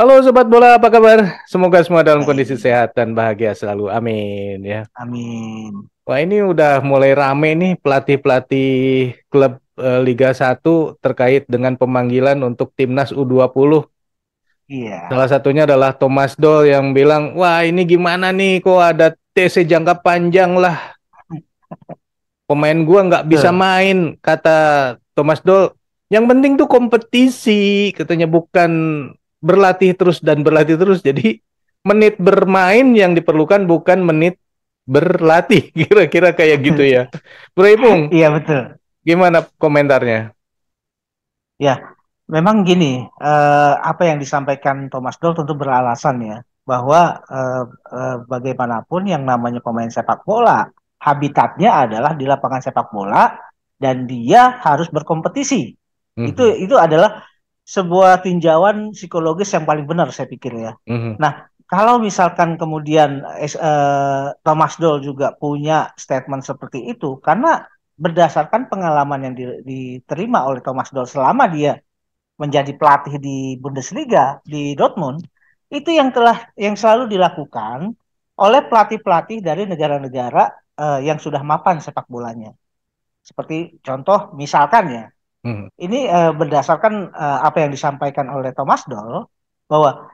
Halo sobat bola, apa kabar? Semoga semua dalam kondisi sehat dan bahagia selalu. Amin ya. Amin. Wah, ini udah mulai rame nih pelatih-pelatih klub uh, Liga 1 terkait dengan pemanggilan untuk timnas U20. Iya. Salah satunya adalah Thomas Doll yang bilang, "Wah, ini gimana nih kok ada TC jangka panjang lah." Pemain gua nggak bisa main, kata Thomas Doll. Yang penting tuh kompetisi, katanya bukan berlatih terus dan berlatih terus. Jadi menit bermain yang diperlukan bukan menit berlatih. Kira-kira kayak gitu ya. Bro Ipung. Iya betul. Gimana komentarnya? Ya, memang gini, eh, apa yang disampaikan Thomas Doll tentu beralasan ya bahwa eh, eh, bagaimanapun yang namanya pemain sepak bola habitatnya adalah di lapangan sepak bola dan dia harus berkompetisi. Mm-hmm. Itu itu adalah sebuah tinjauan psikologis yang paling benar saya pikir ya. Mm -hmm. Nah, kalau misalkan kemudian eh, Thomas Doll juga punya statement seperti itu, karena berdasarkan pengalaman yang diterima oleh Thomas Doll selama dia menjadi pelatih di Bundesliga di Dortmund, itu yang telah yang selalu dilakukan oleh pelatih-pelatih dari negara-negara eh, yang sudah mapan sepak bolanya. Seperti contoh misalkan ya, Hmm. Ini uh, berdasarkan uh, apa yang disampaikan oleh Thomas Doll bahwa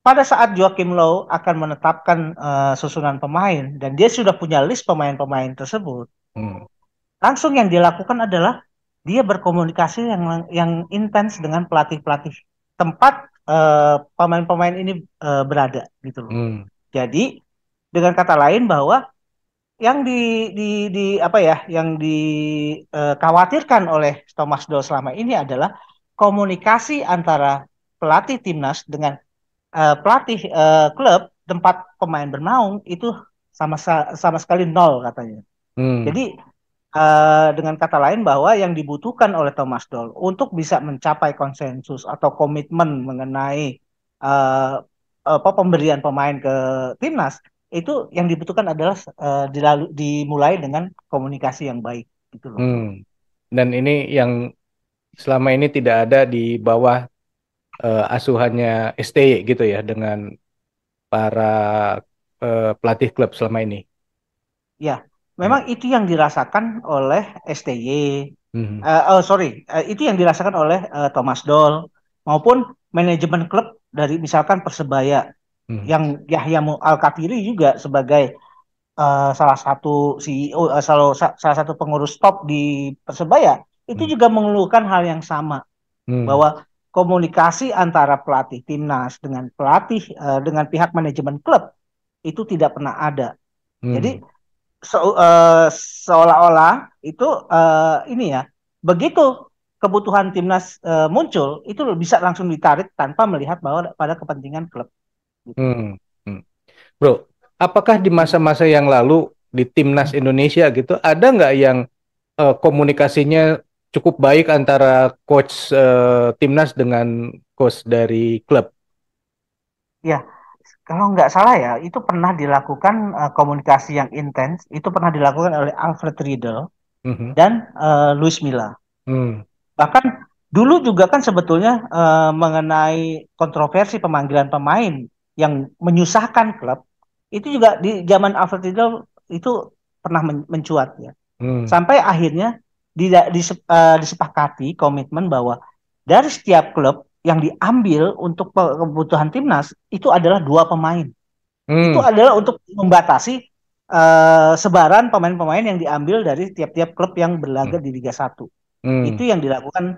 pada saat Joachim Low akan menetapkan uh, susunan pemain dan dia sudah punya list pemain-pemain tersebut, hmm. langsung yang dilakukan adalah dia berkomunikasi yang yang intens dengan pelatih-pelatih tempat pemain-pemain uh, ini uh, berada gitu loh. Hmm. Jadi dengan kata lain bahwa yang di, di, di apa ya yang dikhawatirkan eh, uh, oleh Thomas Doll selama ini adalah komunikasi antara pelatih timnas dengan uh, pelatih uh, klub tempat pemain bernaung itu sama sama sekali nol katanya. Hmm. Jadi uh, dengan kata lain bahwa yang dibutuhkan oleh Thomas Doll untuk bisa mencapai konsensus atau komitmen mengenai uh, apa pemberian pemain ke timnas itu yang dibutuhkan adalah uh, dilalu, dimulai dengan komunikasi yang baik gitu loh. Hmm. Dan ini yang selama ini tidak ada di bawah uh, asuhannya STY gitu ya dengan para uh, pelatih klub selama ini. Ya, memang hmm. itu yang dirasakan oleh STY. Hmm. Uh, oh sorry, uh, itu yang dirasakan oleh uh, Thomas Doll maupun manajemen klub dari misalkan persebaya hmm. yang Yahya Al Kafiri juga sebagai uh, salah satu CEO uh, eh, salah, salah satu pengurus top di persebaya itu hmm. juga mengeluhkan hal yang sama hmm. bahwa komunikasi antara pelatih timnas dengan pelatih uh, dengan pihak manajemen klub itu tidak pernah ada hmm. jadi so, uh, seolah-olah itu uh, ini ya begitu kebutuhan timnas uh, muncul itu bisa langsung ditarik tanpa melihat bahwa pada kepentingan klub. Gitu. Hmm, hmm. Bro, apakah di masa-masa yang lalu di timnas Indonesia gitu ada nggak yang uh, komunikasinya cukup baik antara coach uh, timnas dengan coach dari klub? Ya, kalau nggak salah ya itu pernah dilakukan uh, komunikasi yang intens. Itu pernah dilakukan oleh Alfred Riedel mm -hmm. dan uh, Luis Milla. Hmm. Bahkan dulu juga kan sebetulnya uh, mengenai kontroversi pemanggilan pemain yang menyusahkan klub itu juga di zaman Alfred Riedel itu pernah men mencuat ya. Hmm. Sampai akhirnya di, di, uh, eh, disepakati komitmen bahwa dari setiap klub yang diambil untuk kebutuhan timnas itu adalah dua pemain. Hmm. Itu adalah untuk membatasi uh, sebaran pemain-pemain yang diambil dari tiap-tiap klub yang berlaga hmm. di Liga 1. Hmm. Itu yang dilakukan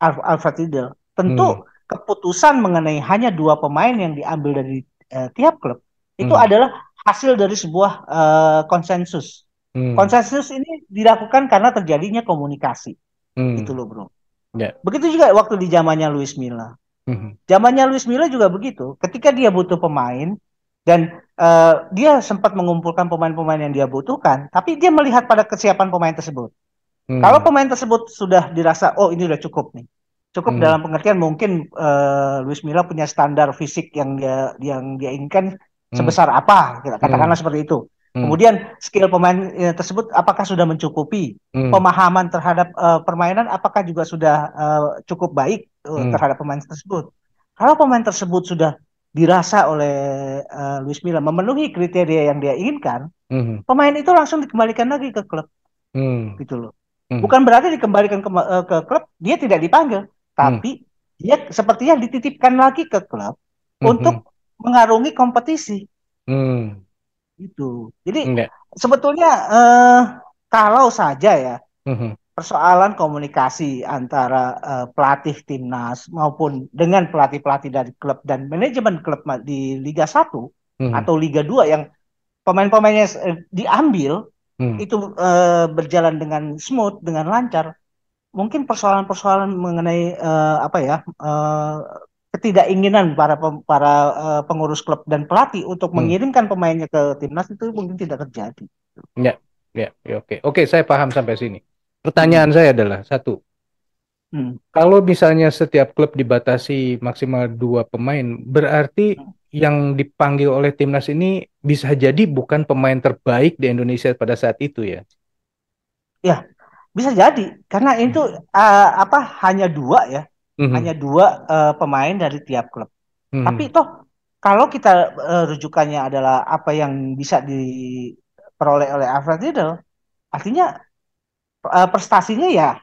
Alfred Riedel. Tentu hmm keputusan mengenai hanya dua pemain yang diambil dari uh, tiap klub itu hmm. adalah hasil dari sebuah uh, konsensus. Hmm. Konsensus ini dilakukan karena terjadinya komunikasi. Hmm. Gitu loh, Bro. Yeah. Begitu juga waktu di zamannya Luis Milla. Hmm. Zamannya Luis Milla juga begitu. Ketika dia butuh pemain dan uh, dia sempat mengumpulkan pemain-pemain yang dia butuhkan, tapi dia melihat pada kesiapan pemain tersebut. Hmm. Kalau pemain tersebut sudah dirasa oh ini sudah cukup nih cukup hmm. dalam pengertian mungkin uh, Luis Milla punya standar fisik yang dia yang dia inginkan hmm. sebesar apa hmm. katakanlah hmm. seperti itu hmm. kemudian skill pemain eh, tersebut apakah sudah mencukupi hmm. pemahaman terhadap uh, permainan apakah juga sudah uh, cukup baik uh, hmm. terhadap pemain tersebut kalau pemain tersebut sudah dirasa oleh uh, Luis Milla memenuhi kriteria yang dia inginkan hmm. pemain itu langsung dikembalikan lagi ke klub hmm. gitu loh hmm. bukan berarti dikembalikan ke, ke klub dia tidak dipanggil tapi hmm. dia sepertinya dititipkan lagi ke klub hmm. untuk hmm. mengarungi kompetisi. Hmm. Itu. Jadi Nggak. sebetulnya eh, kalau saja ya hmm, hmm. persoalan komunikasi antara eh, pelatih timnas maupun dengan pelatih-pelatih dari klub dan manajemen klub di Liga 1 hmm, hmm. atau Liga 2 yang pemain-pemainnya eh, diambil hmm. itu uh, berjalan dengan smooth dengan lancar mungkin persoalan-persoalan mengenai uh, apa ya uh, eh, ketidakinginan para para uh, pengurus klub dan pelatih untuk hmm. mengirimkan pemainnya ke timnas itu mungkin tidak terjadi. Ya, ya, ya oke, oke saya paham sampai sini. Pertanyaan hmm. saya adalah satu, hmm. kalau misalnya setiap klub dibatasi maksimal dua pemain, berarti hmm. yang dipanggil oleh timnas ini bisa jadi bukan pemain terbaik di Indonesia pada saat itu ya? Ya, bisa jadi karena itu uh, hmm. eh, apa hanya dua ya, mm-hmm. hanya dua uh, pemain dari tiap klub. Mm-hmm. Tapi toh kalau kita uh, rujukannya adalah apa yang bisa diperoleh oleh Alfred Riddle, artinya uh, prestasinya ya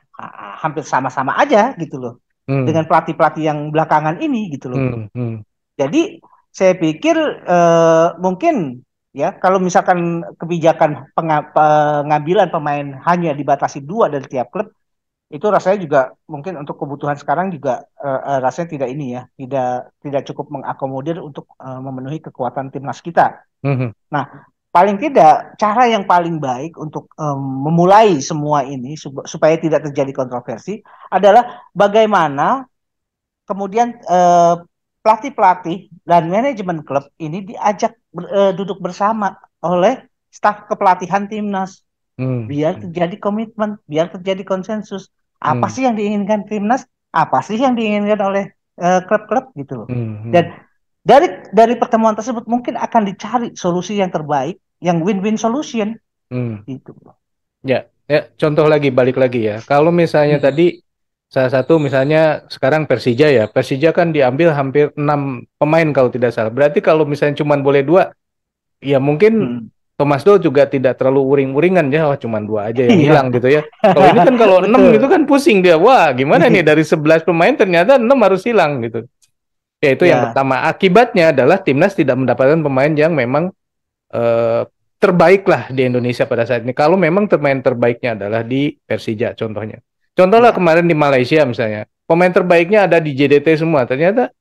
hampir sama-sama aja gitu loh. Hmm. Dengan pelatih-pelatih yang belakangan ini gitu loh. mm Hmm. Jadi saya pikir uh, mungkin ya kalau misalkan kebijakan pengambilan pemain hanya dibatasi dua dari tiap klub itu rasanya juga mungkin untuk kebutuhan sekarang juga eh, eh, rasanya tidak ini ya tidak tidak cukup mengakomodir untuk uh, memenuhi kekuatan timnas kita. Mm -hmm. Nah paling tidak cara yang paling baik untuk um, memulai semua ini supaya tidak terjadi kontroversi adalah bagaimana kemudian uh, pelatih pelatih dan manajemen klub ini diajak uh, duduk bersama oleh staf kepelatihan timnas hmm. biar terjadi komitmen biar terjadi konsensus apa hmm. sih yang diinginkan timnas apa sih yang diinginkan oleh eh, klub-klub uh, gitu loh hmm, hmm. dan dari dari pertemuan tersebut mungkin akan dicari solusi yang terbaik yang win-win solution hmm. gitu loh ya ya contoh lagi balik lagi ya kalau misalnya hmm. tadi Salah satu misalnya sekarang Persija ya. Persija kan diambil hampir enam pemain kalau tidak salah. Berarti kalau misalnya cuma boleh dua, ya mungkin hmm. Thomas Doll juga tidak terlalu uring-uringan ya, oh, cuma dua aja yang iya. hilang gitu ya. Kalau ini kan kalau enam gitu kan pusing dia, wah gimana nih dari sebelas pemain ternyata enam harus hilang gitu. Ya itu ya. yang pertama. Akibatnya adalah timnas tidak mendapatkan pemain yang memang eh, terbaik lah di Indonesia pada saat ini. Kalau memang pemain terbaiknya adalah di Persija contohnya. Contohlah ya. kemarin di Malaysia misalnya, pemain terbaiknya ada di JDT semua, ternyata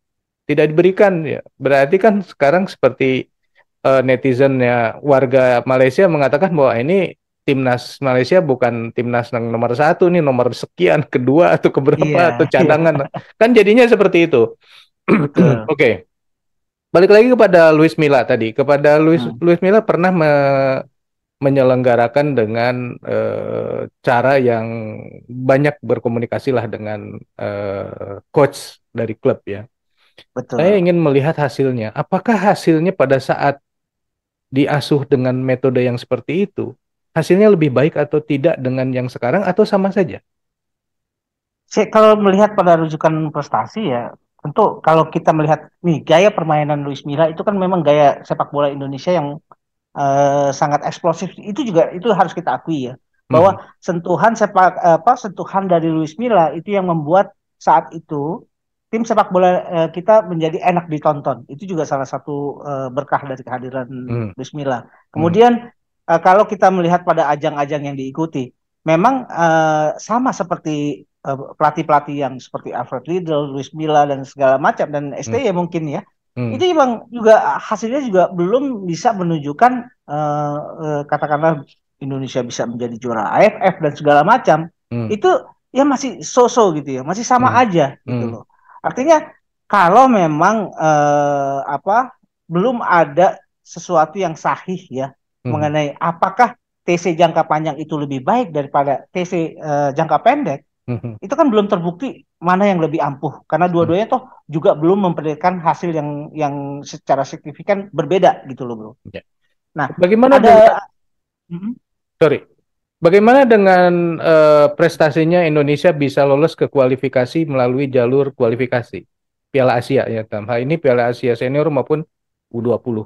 tidak diberikan ya. Berarti kan sekarang seperti uh, eh, netizen ya warga Malaysia mengatakan bahwa ini timnas Malaysia bukan timnas yang nomor satu nih nomor sekian kedua atau keberapa yeah, atau iya. cadangan yeah. kan jadinya seperti itu oke okay. balik lagi kepada Luis Milla tadi kepada Luis hmm. Luis Milla pernah me menyelenggarakan dengan uh, cara yang banyak berkomunikasilah dengan uh, coach dari klub ya. Betul. Saya ingin melihat hasilnya. Apakah hasilnya pada saat diasuh dengan metode yang seperti itu hasilnya lebih baik atau tidak dengan yang sekarang atau sama saja? Si, kalau melihat pada rujukan prestasi ya tentu kalau kita melihat nih gaya permainan Luis Milla itu kan memang gaya sepak bola Indonesia yang uh, sangat eksplosif itu juga itu harus kita akui ya hmm. bahwa hmm. sentuhan sepak apa sentuhan dari Luis Milla itu yang membuat saat itu tim sepak bola uh, kita menjadi enak ditonton itu juga salah satu uh, berkah dari kehadiran hmm. Luis Milla hmm. kemudian hmm. uh, kalau kita melihat pada ajang-ajang yang diikuti memang uh, sama seperti pelatih-pelatih yang seperti Alfred Riedel, Luis Milla dan segala macam dan STY hmm. mungkin ya Hmm. Itu memang juga hasilnya juga belum bisa menunjukkan uh, uh, katakanlah Indonesia bisa menjadi juara AFF dan segala macam. Hmm. Itu ya masih so-so gitu ya, masih sama hmm. aja gitu hmm. loh. Artinya kalau memang uh, apa belum ada sesuatu yang sahih ya hmm. mengenai apakah TC jangka panjang itu lebih baik daripada TC uh, jangka pendek, Mm-hmm. Itu kan belum terbukti mana yang lebih ampuh karena dua-duanya mm-hmm. toh juga belum memperlihatkan hasil yang yang secara signifikan berbeda gitu loh, Bro. Ya. Nah, bagaimana ada dengan, mm-hmm. Sorry. Bagaimana dengan uh, prestasinya Indonesia bisa lolos ke kualifikasi melalui jalur kualifikasi Piala Asia ya, Tam. Hal ini Piala Asia Senior maupun U20.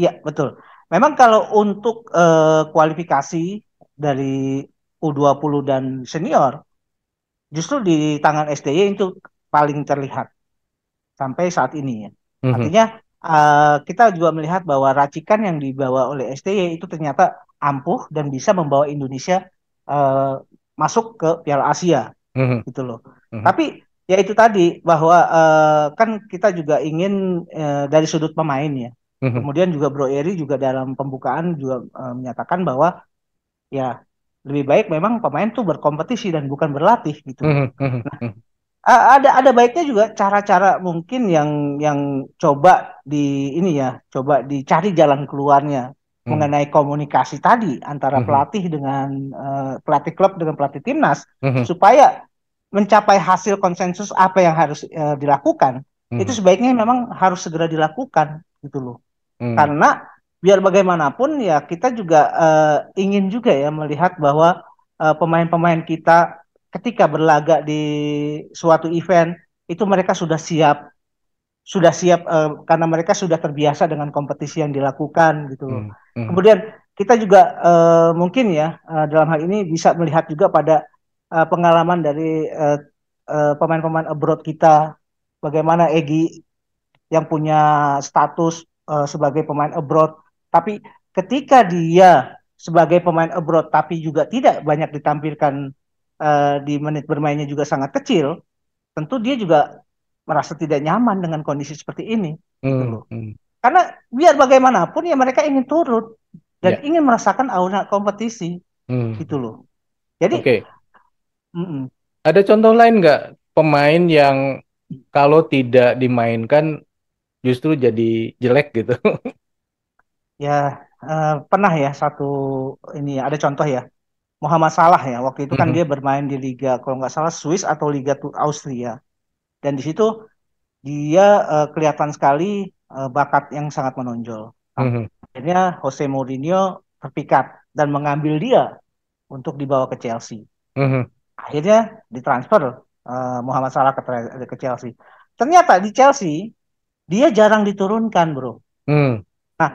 Iya, betul. Memang kalau untuk uh, kualifikasi dari U20 dan senior justru di tangan SDY itu paling terlihat sampai saat ini ya. Mm-hmm. Artinya uh, kita juga melihat bahwa racikan yang dibawa oleh SDY itu ternyata ampuh dan bisa membawa Indonesia uh, masuk ke Piala Asia mm-hmm. gitu loh. Mm-hmm. Tapi ya itu tadi bahwa uh, kan kita juga ingin uh, dari sudut pemain ya. Mm-hmm. Kemudian juga Bro Eri juga dalam pembukaan juga uh, menyatakan bahwa ya lebih baik memang pemain tuh berkompetisi dan bukan berlatih gitu. Hmm, hmm, hmm, nah, ada ada baiknya juga cara-cara mungkin yang yang coba di ini ya, coba dicari jalan keluarnya hmm. mengenai komunikasi tadi antara pelatih dengan uh, pelatih klub dengan pelatih timnas hmm. supaya mencapai hasil konsensus apa yang harus uh, dilakukan. Hmm. Itu sebaiknya memang harus segera dilakukan gitu loh. Hmm. Karena biar bagaimanapun ya kita juga uh, ingin juga ya melihat bahwa eh, pemain-pemain uh, kita ketika berlaga di suatu event itu mereka sudah siap sudah siap uh, karena mereka sudah terbiasa dengan kompetisi yang dilakukan gitu loh. Hmm, hmm. Kemudian kita juga uh, mungkin ya uh, dalam hal ini bisa melihat juga pada uh, pengalaman dari uh, uh, pemain-pemain abroad kita bagaimana Egi yang punya status uh, sebagai pemain abroad tapi ketika dia sebagai pemain abroad tapi juga tidak banyak ditampilkan uh, di menit bermainnya juga sangat kecil, tentu dia juga merasa tidak nyaman dengan kondisi seperti ini. Gitu hmm, hmm. Karena biar bagaimanapun ya mereka ingin turut dan yeah. ingin merasakan aura kompetisi hmm. gitu loh. Jadi okay. mm -mm. ada contoh lain nggak pemain yang kalau tidak dimainkan justru jadi jelek gitu? ya uh, pernah ya satu ini ya, ada contoh ya Muhammad Salah ya waktu itu kan mm -hmm. dia bermain di liga kalau nggak salah Swiss atau liga Austria dan di situ dia uh, kelihatan sekali uh, bakat yang sangat menonjol mm -hmm. akhirnya Jose Mourinho terpikat dan mengambil dia untuk dibawa ke Chelsea mm -hmm. akhirnya ditransfer uh, Muhammad Salah ke, ke Chelsea ternyata di Chelsea dia jarang diturunkan bro mm. nah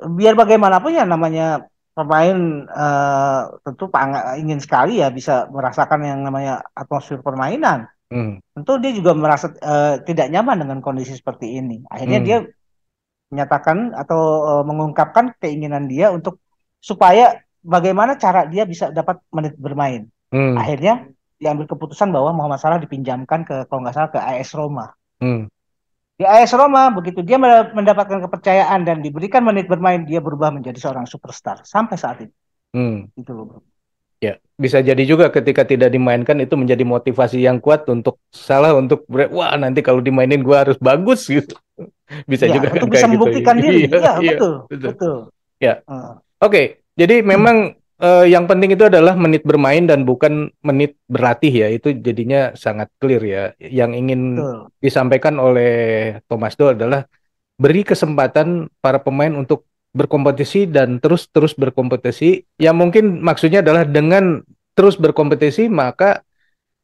biar bagaimanapun ya namanya pemain uh, tentu pang ingin sekali ya bisa merasakan yang namanya atmosfer permainan. Hmm. Tentu dia juga merasa uh, tidak nyaman dengan kondisi seperti ini. Akhirnya hmm. dia menyatakan atau uh, mengungkapkan keinginan dia untuk supaya bagaimana cara dia bisa dapat menit bermain. Hmm. Akhirnya diambil keputusan bahwa Muhammad Salah dipinjamkan ke kalau nggak salah ke AS Roma. Hmm. Di AS Roma, begitu dia mendapatkan kepercayaan dan diberikan menit bermain, dia berubah menjadi seorang superstar sampai saat ini. Hmm. Itu loh, bro. Ya, bisa jadi juga ketika tidak dimainkan itu menjadi motivasi yang kuat untuk salah untuk wah nanti kalau dimainin gue harus bagus gitu. Bisa ya, juga kan untuk bisa gitu. membuktikan iya, diri. Iya, ya, betul, betul. betul. Ya. Uh. Oke, okay, jadi memang hmm uh, yang penting itu adalah menit bermain dan bukan menit berlatih ya. Itu jadinya sangat clear ya. Yang ingin Betul. disampaikan oleh Thomas Doe adalah beri kesempatan para pemain untuk berkompetisi dan terus-terus berkompetisi. Yang mungkin maksudnya adalah dengan terus berkompetisi maka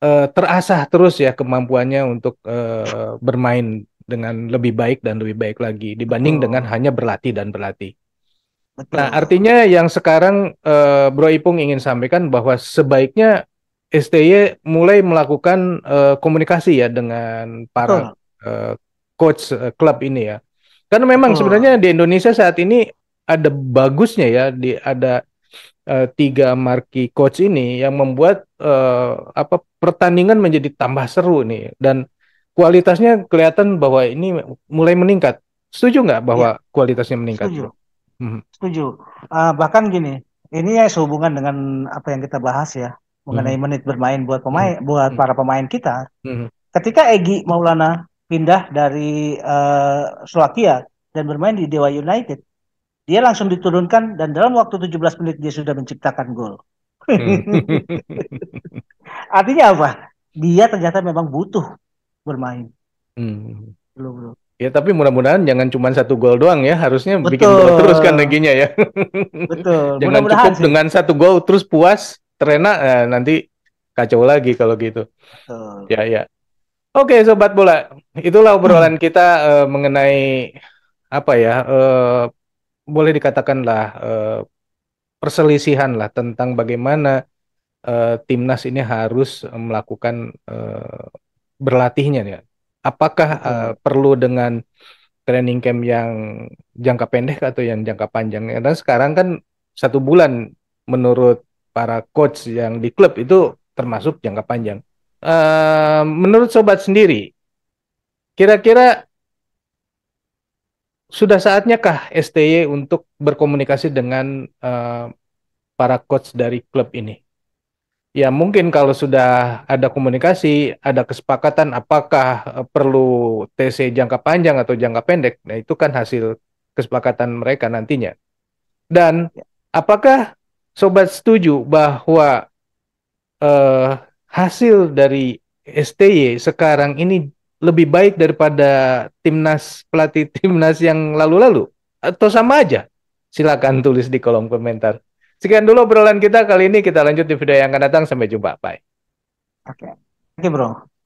uh, terasah terus ya kemampuannya untuk uh, bermain dengan lebih baik dan lebih baik lagi dibanding oh. dengan hanya berlatih dan berlatih. Betul. Nah, artinya yang sekarang uh, Bro Ipung ingin sampaikan bahwa sebaiknya STY mulai melakukan uh, komunikasi ya dengan para uh, coach uh, ini ya. Karena memang Betul. sebenarnya di Indonesia saat ini ada bagusnya ya di ada uh, tiga marki coach ini yang membuat uh, apa pertandingan menjadi tambah seru nih dan kualitasnya kelihatan bahwa ini mulai meningkat. Setuju nggak bahwa ya. kualitasnya meningkat? Setuju. Hmm. Setuju. Uh, bahkan gini, ini ya sehubungan dengan apa yang kita bahas ya mengenai hmm. menit bermain buat hmm. pemain, hmm. buat para pemain kita. Hmm. Ketika Egi Maulana pindah dari uh, Slovakia dan bermain di Dewa United, dia langsung diturunkan dan dalam waktu 17 menit dia sudah menciptakan gol. Hmm. Artinya apa? Dia ternyata memang butuh bermain. Hmm. Belum, belum. Ya tapi mudah-mudahan jangan cuma satu gol doang ya, harusnya Betul. bikin gol terus kan reginya ya. Betul. jangan Mudah cukup sih. dengan satu gol terus puas, terena eh, nanti kacau lagi kalau gitu. Betul. Ya ya. Oke sobat bola, itulah obrolan hmm. kita eh, mengenai apa ya? Eh, boleh dikatakan lah eh, perselisihan lah tentang bagaimana eh, timnas ini harus melakukan eh, berlatihnya ya Apakah uh, perlu dengan training camp yang jangka pendek atau yang jangka panjang? Karena sekarang kan satu bulan menurut para coach yang di klub itu termasuk jangka panjang. Uh, menurut sobat sendiri, kira-kira sudah saatnya kah STY untuk berkomunikasi dengan uh, para coach dari klub ini? ya mungkin kalau sudah ada komunikasi, ada kesepakatan apakah eh, perlu TC jangka panjang atau jangka pendek, nah itu kan hasil kesepakatan mereka nantinya. Dan ya. apakah sobat setuju bahwa eh, hasil dari STY sekarang ini lebih baik daripada timnas pelatih timnas yang lalu-lalu atau sama aja? Silakan tulis di kolom komentar. Sekian dulu obrolan kita kali ini. Kita lanjut di video yang akan datang. Sampai jumpa. Bye. Oke. Okay. Oke, okay, Bro.